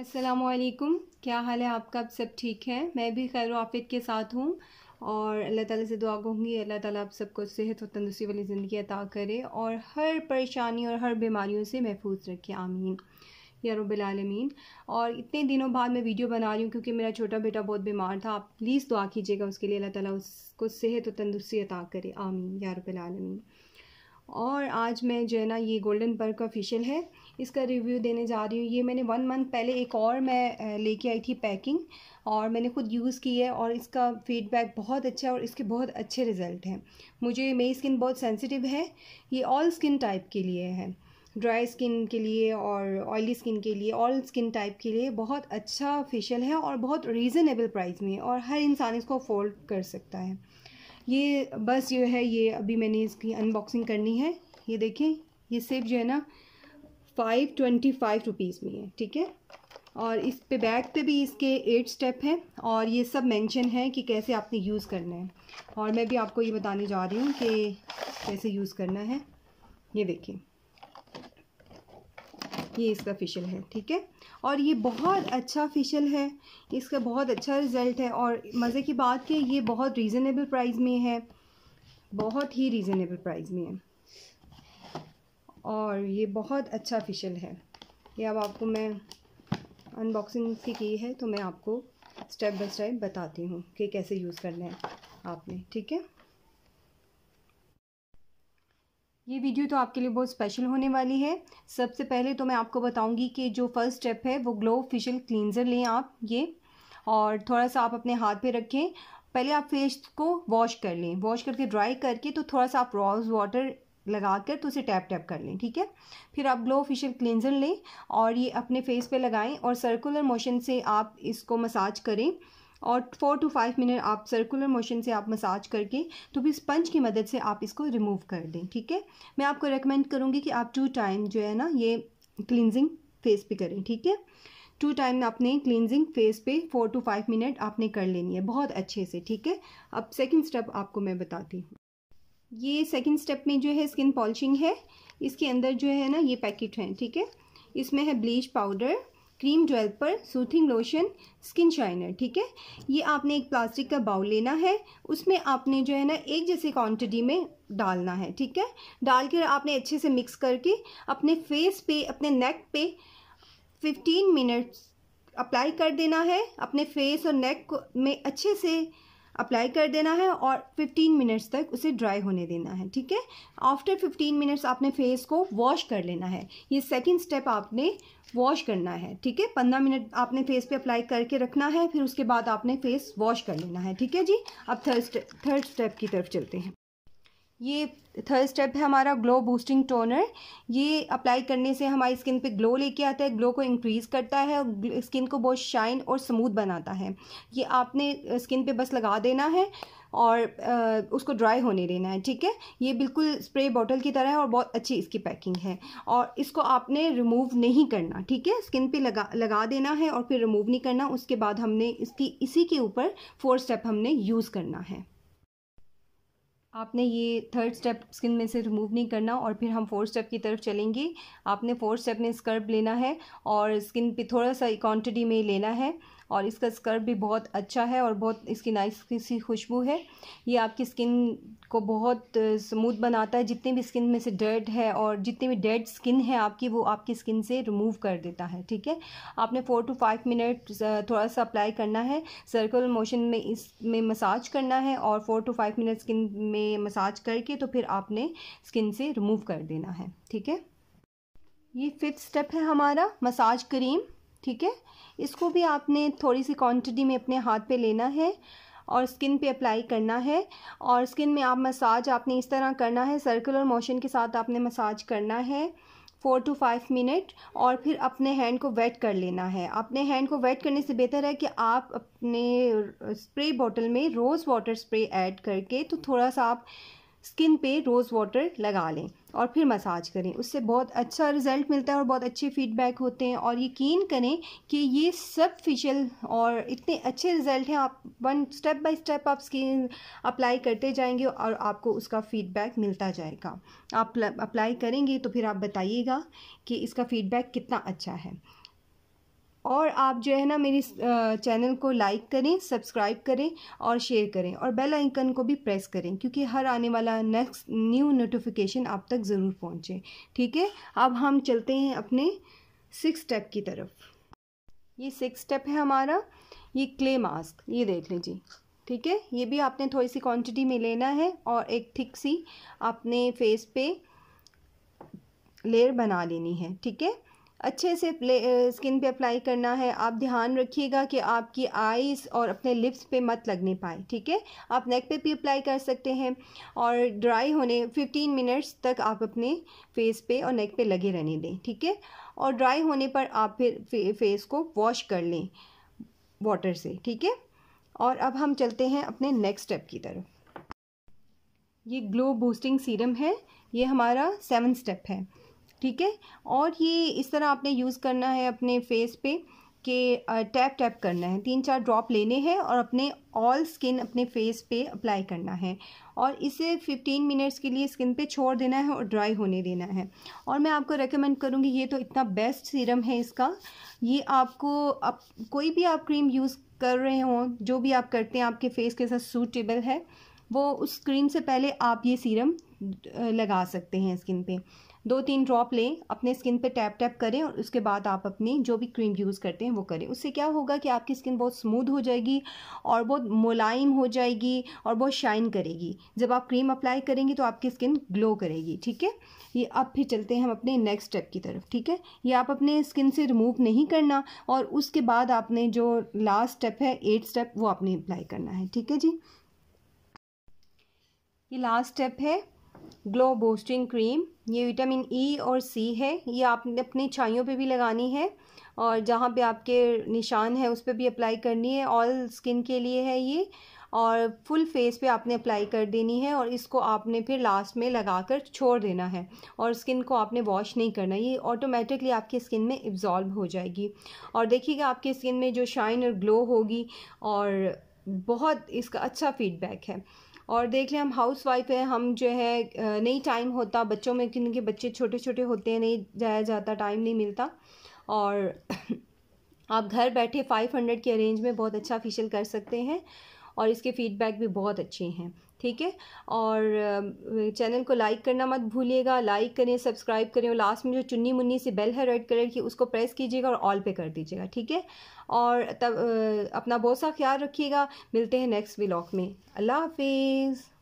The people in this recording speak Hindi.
असलकुम क्या हाल है आपका आप सब ठीक है मैं भी खैर आफियत के साथ हूँ और अल्लाह ताला से दुआ कहूँगी अल्लाह ताला आप सबको सेहत और तंदुरुस्ती वाली ज़िंदगी अता करे और हर परेशानी और हर बीमारियों से महफूज रखे आमीन या रबालमीन और इतने दिनों बाद मैं वीडियो बना रही हूँ क्योंकि मेरा छोटा बेटा बहुत बीमार था आप प्लीज़ दुआ कीजिएगा उसके लिए अल्लाह ताला उसको सेहत और तंदुरुस्ती अता करे आमीन या आलमीन और आज मैं जो है ना ये गोल्डन पर्क का फेशियल है इसका रिव्यू देने जा रही हूँ ये मैंने वन मंथ पहले एक और मैं लेके आई थी पैकिंग और मैंने खुद यूज़ की है और इसका फीडबैक बहुत अच्छा है और इसके बहुत अच्छे रिज़ल्ट हैं मुझे मेरी स्किन बहुत सेंसिटिव है ये ऑल स्किन टाइप के लिए है ड्राई स्किन के लिए और ऑयली स्किन के लिए ऑल स्किन टाइप के लिए बहुत अच्छा फेशियल है और बहुत रीज़नेबल प्राइस में और हर इंसान इसको अफोर्ड कर सकता है ये बस ये है ये अभी मैंने इसकी अनबॉक्सिंग करनी है ये देखें ये सिर्फ जो है ना फाइव ट्वेंटी फाइव रुपीज़ में है ठीक है और इस पे बैग पे भी इसके एट स्टेप हैं और ये सब मेंशन है कि कैसे आपने यूज़ करना है और मैं भी आपको ये बताने जा रही हूँ कि कैसे यूज़ करना है ये देखिए ये इसका फेशियल है ठीक है और ये बहुत अच्छा फेशियल है इसका बहुत अच्छा रिज़ल्ट है और मज़े की बात कि ये बहुत रीज़नेबल प्राइस में है बहुत ही रीज़नेबल प्राइस में है और ये बहुत अच्छा फिशल है ये अब आपको मैं अनबॉक्सिंग की की है तो मैं आपको स्टेप बाय स्टेप बताती हूँ कि कैसे यूज़ करना है आपने ठीक है ये वीडियो तो आपके लिए बहुत स्पेशल होने वाली है सबसे पहले तो मैं आपको बताऊंगी कि जो फर्स्ट स्टेप है वो ग्लो फेशियल क्लींजर लें आप ये और थोड़ा सा आप अपने हाथ पे रखें पहले आप फेस को वॉश कर लें वॉश करके ड्राई करके तो थोड़ा सा आप रोज वाटर लगा कर तो उसे टैप टैप कर लें ठीक है फिर आप ग्लो फेशियल क्लिनजर लें और ये अपने फेस पे लगाएं और सर्कुलर मोशन से आप इसको मसाज करें और फोर टू फाइव मिनट आप सर्कुलर मोशन से आप मसाज करके तो भी स्पंज की मदद से आप इसको रिमूव कर दें ठीक है मैं आपको रिकमेंड करूँगी कि आप टू टाइम जो है ना ये क्लिनजिंग फेस पर करें ठीक है टू टाइम आपने क्लिनजिंग फेस पे फोर टू फाइव मिनट आपने कर लेनी है बहुत अच्छे से ठीक है अब सेकंड स्टेप आपको मैं बताती हूँ ये सेकंड स्टेप में जो है स्किन पॉलिशिंग है इसके अंदर जो है ना ये पैकेट हैं ठीक है इसमें है bleach powder cream developer soothing lotion skin shiner ठीक है ये आपने एक प्लास्टिक का बाउल लेना है उसमें आपने जो है ना एक जैसे क्वांटिटी में डालना है ठीक है डाल कर आपने अच्छे से मिक्स करके अपने फेस पे अपने नेक पे 15 मिनट्स अप्लाई कर देना है अपने फेस और नेक में अच्छे से अप्लाई कर देना है और 15 मिनट्स तक उसे ड्राई होने देना है ठीक है आफ्टर 15 मिनट्स आपने फेस को वॉश कर लेना है ये सेकंड स्टेप आपने वॉश करना है ठीक है पंद्रह मिनट आपने फेस पे अप्लाई करके रखना है फिर उसके बाद आपने फेस वॉश कर लेना है ठीक है जी अब थर्ड स्टेप थर्ड स्टेप की तरफ चलते हैं ये थर्ड स्टेप है हमारा ग्लो बूस्टिंग टोनर ये अप्लाई करने से हमारी स्किन पे ग्लो लेके आता है ग्लो को इंक्रीज़ करता है और स्किन को बहुत शाइन और स्मूथ बनाता है ये आपने स्किन पे बस लगा देना है और आ, उसको ड्राई होने देना है ठीक है ये बिल्कुल स्प्रे बॉटल की तरह है और बहुत अच्छी इसकी पैकिंग है और इसको आपने रिमूव नहीं करना ठीक है स्किन पे लगा लगा देना है और फिर रिमूव नहीं करना उसके बाद हमने इसकी इसी के ऊपर फोर स्टेप हमने यूज़ करना है आपने ये थर्ड स्टेप स्किन में से रिमूव नहीं करना और फिर हम फोर्थ स्टेप की तरफ चलेंगे आपने फोर्थ स्टेप में स्कर्ब लेना है और स्किन पे थोड़ा सा क्वान्टिटी में लेना है और इसका स्कर्ट भी बहुत अच्छा है और बहुत इसकी नाइस सी खुशबू है ये आपकी स्किन को बहुत स्मूथ बनाता है जितनी भी स्किन में से डर्ट है और जितनी भी डेड स्किन है आपकी वो आपकी स्किन से रिमूव कर देता है ठीक है आपने फोर टू फाइव मिनट थोड़ा सा अप्लाई करना है सर्कल मोशन में इसमें मसाज करना है और four two five minute skin में मसाज करके तो फिर आपने स्किन से रिमूव कर देना है ठीक है ये फिफ्थ स्टेप है हमारा मसाज क्रीम ठीक है इसको भी आपने थोड़ी सी क्वांटिटी में अपने हाथ पे लेना है और स्किन पे अप्लाई करना है और स्किन में आप मसाज आपने इस तरह करना है सर्कुलर मोशन के साथ आपने मसाज करना है फोर टू फाइव मिनट और फिर अपने हैंड को वेट कर लेना है अपने हैंड को वेट करने से बेहतर है कि आप अपने स्प्रे बॉटल में रोज़ वाटर स्प्रे ऐड करके तो थोड़ा सा आप स्किन पे रोज़ वाटर लगा लें और फिर मसाज करें उससे बहुत अच्छा रिज़ल्ट मिलता है और बहुत अच्छे फीडबैक होते हैं और यकीन करें कि ये सब फेशियल और इतने अच्छे रिज़ल्ट हैं आप वन स्टेप बाय स्टेप आप स्किन अप्लाई करते जाएंगे और आपको उसका फीडबैक मिलता जाएगा आप अप्लाई करेंगे तो फिर आप बताइएगा कि इसका फीडबैक कितना अच्छा है और आप जो है ना मेरी चैनल को लाइक करें सब्सक्राइब करें और शेयर करें और बेल आइकन को भी प्रेस करें क्योंकि हर आने वाला नेक्स्ट न्यू नोटिफिकेशन आप तक ज़रूर पहुंचे ठीक है अब हम चलते हैं अपने सिक्स स्टेप की तरफ ये सिक्स स्टेप है हमारा ये क्ले मास्क ये देख लीजिए ठीक है ये भी आपने थोड़ी सी क्वान्टिटी में लेना है और एक थिक सी अपने फेस पे लेयर बना लेनी है ठीक है अच्छे से प्ले स्किन पे अप्लाई करना है आप ध्यान रखिएगा कि आपकी आईज और अपने लिप्स पे मत लगने पाए ठीक है आप नेक पे भी अप्लाई कर सकते हैं और ड्राई होने 15 मिनट्स तक आप अपने फेस पे और नेक पे लगे रहने दें ठीक है और ड्राई होने पर आप फिर फेस को वॉश कर लें वाटर से ठीक है और अब हम चलते हैं अपने नेक्स्ट स्टेप की तरफ ये ग्लो बूस्टिंग सीरम है ये हमारा सेवन स्टेप है ठीक है और ये इस तरह आपने यूज़ करना है अपने फेस पे कि टैप टैप करना है तीन चार ड्रॉप लेने हैं और अपने ऑल स्किन अपने फेस पे अप्लाई करना है और इसे 15 मिनट्स के लिए स्किन पे छोड़ देना है और ड्राई होने देना है और मैं आपको रेकमेंड करूँगी ये तो इतना बेस्ट सीरम है इसका ये आपको आप कोई भी आप क्रीम यूज़ कर रहे हों जो भी आप करते हैं आपके फेस के साथ सूटेबल है वो उस क्रीम से पहले आप ये सीरम लगा सकते हैं स्किन पे दो तीन ड्रॉप लें अपने स्किन पे टैप टैप करें और उसके बाद आप अपनी जो भी क्रीम यूज़ करते हैं वो करें उससे क्या होगा कि आपकी स्किन बहुत स्मूथ हो जाएगी और बहुत मुलायम हो जाएगी और बहुत शाइन करेगी जब आप क्रीम अप्लाई करेंगी तो आपकी स्किन ग्लो करेगी ठीक है ये अब फिर चलते हैं हम अपने नेक्स्ट स्टेप की तरफ ठीक है ये आप अपने स्किन से रिमूव नहीं करना और उसके बाद आपने जो लास्ट स्टेप है एट स्टेप वो आपने अप्लाई करना है ठीक है जी ये लास्ट स्टेप है ग्लो बोस्टिंग क्रीम ये विटामिन ई e और सी है ये आपने अपनी छाइयों पे भी लगानी है और जहाँ पे आपके निशान है उस पर भी अप्लाई करनी है ऑल स्किन के लिए है ये और फुल फेस पे आपने अप्लाई कर देनी है और इसको आपने फिर लास्ट में लगा कर छोड़ देना है और स्किन को आपने वॉश नहीं करना ये ऑटोमेटिकली आपकी स्किन में एब्जॉल्व हो जाएगी और देखिएगा आपकी स्किन में जो शाइन और ग्लो होगी और बहुत इसका अच्छा फीडबैक है और देख लें हम हाउस वाइफ हैं हम जो है नहीं टाइम होता बच्चों में किन के बच्चे छोटे छोटे होते हैं नहीं जाया जाता टाइम नहीं मिलता और आप घर बैठे 500 के अरेंज में बहुत अच्छा फेशियल कर सकते हैं और इसके फीडबैक भी बहुत अच्छे हैं ठीक है और चैनल को लाइक करना मत भूलिएगा लाइक करें सब्सक्राइब करें और लास्ट में जो चुन्नी मुन्नी सी बेल है रेड कलर की उसको प्रेस कीजिएगा और ऑल पे कर दीजिएगा ठीक है और तब अपना बहुत सा ख्याल रखिएगा मिलते हैं नेक्स्ट व्लॉग में अल्लाह हाफिज़